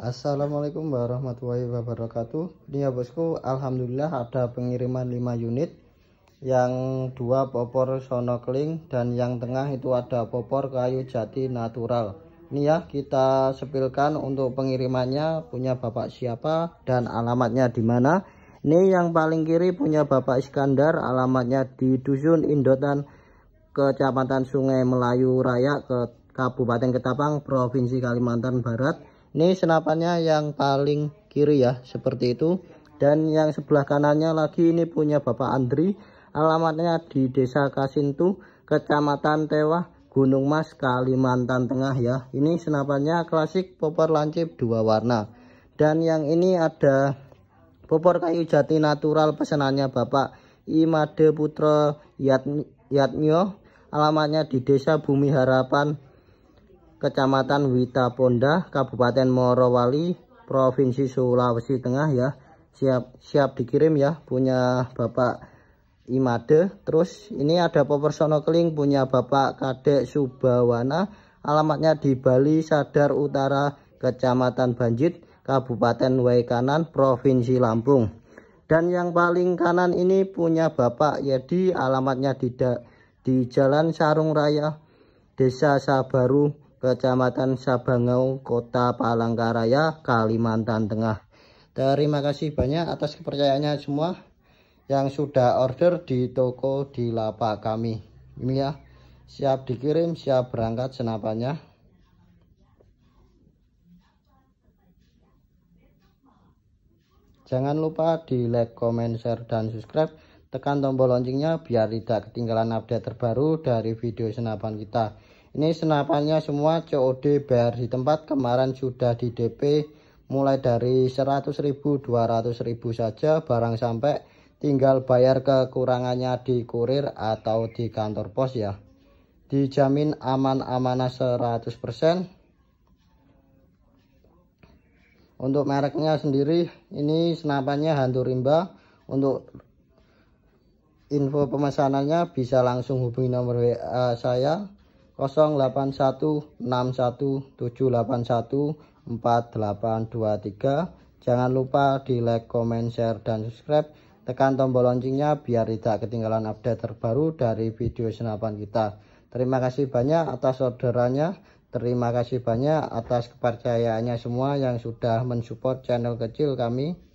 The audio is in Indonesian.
Assalamualaikum warahmatullahi wabarakatuh Ini ya bosku Alhamdulillah ada pengiriman 5 unit Yang dua popor sonokling Dan yang tengah itu ada popor kayu jati natural Ini ya kita sepilkan untuk pengirimannya Punya bapak siapa dan alamatnya di mana. Ini yang paling kiri punya bapak Iskandar Alamatnya di Dusun Indotan Kecamatan Sungai Melayu Raya ke Kabupaten Ketapang Provinsi Kalimantan Barat ini senapannya yang paling kiri ya seperti itu dan yang sebelah kanannya lagi ini punya Bapak Andri alamatnya di Desa Kasintu Kecamatan Tewah Gunung Mas Kalimantan Tengah ya ini senapannya klasik popor lancip dua warna dan yang ini ada popor kayu jati natural pesenannya Bapak Imade Putra Yatnyo alamatnya di Desa Bumi Harapan Kecamatan Wita Ponda, Kabupaten Morowali, Provinsi Sulawesi Tengah ya. Siap siap dikirim ya punya Bapak Imade. Terus ini ada Power Keling, punya Bapak Kadek Subawana. Alamatnya di Bali Sadar Utara, Kecamatan Banjit, Kabupaten Waikanan, Provinsi Lampung. Dan yang paling kanan ini punya Bapak Yedi, alamatnya di, di Jalan Sarung Raya, Desa Sabaru, Kecamatan Sabangau, Kota Palangkaraya, Kalimantan Tengah. Terima kasih banyak atas kepercayaannya semua yang sudah order di toko di lapak kami. Ini ya, siap dikirim, siap berangkat senapannya. Jangan lupa di like, comment, share, dan subscribe. Tekan tombol loncengnya biar tidak ketinggalan update terbaru dari video senapan kita. Ini senapannya semua COD bayar di tempat kemarin sudah di DP mulai dari 100.000 200.000 saja barang sampai tinggal bayar kekurangannya di kurir atau di kantor pos ya dijamin aman amanah 100% untuk mereknya sendiri ini senapannya hantu rimba untuk info pemesanannya bisa langsung hubungi nomor WA saya 081617814823 jangan lupa di like comment share dan subscribe tekan tombol loncengnya biar tidak ketinggalan update terbaru dari video senapan kita terima kasih banyak atas orderannya terima kasih banyak atas kepercayaannya semua yang sudah mensupport channel kecil kami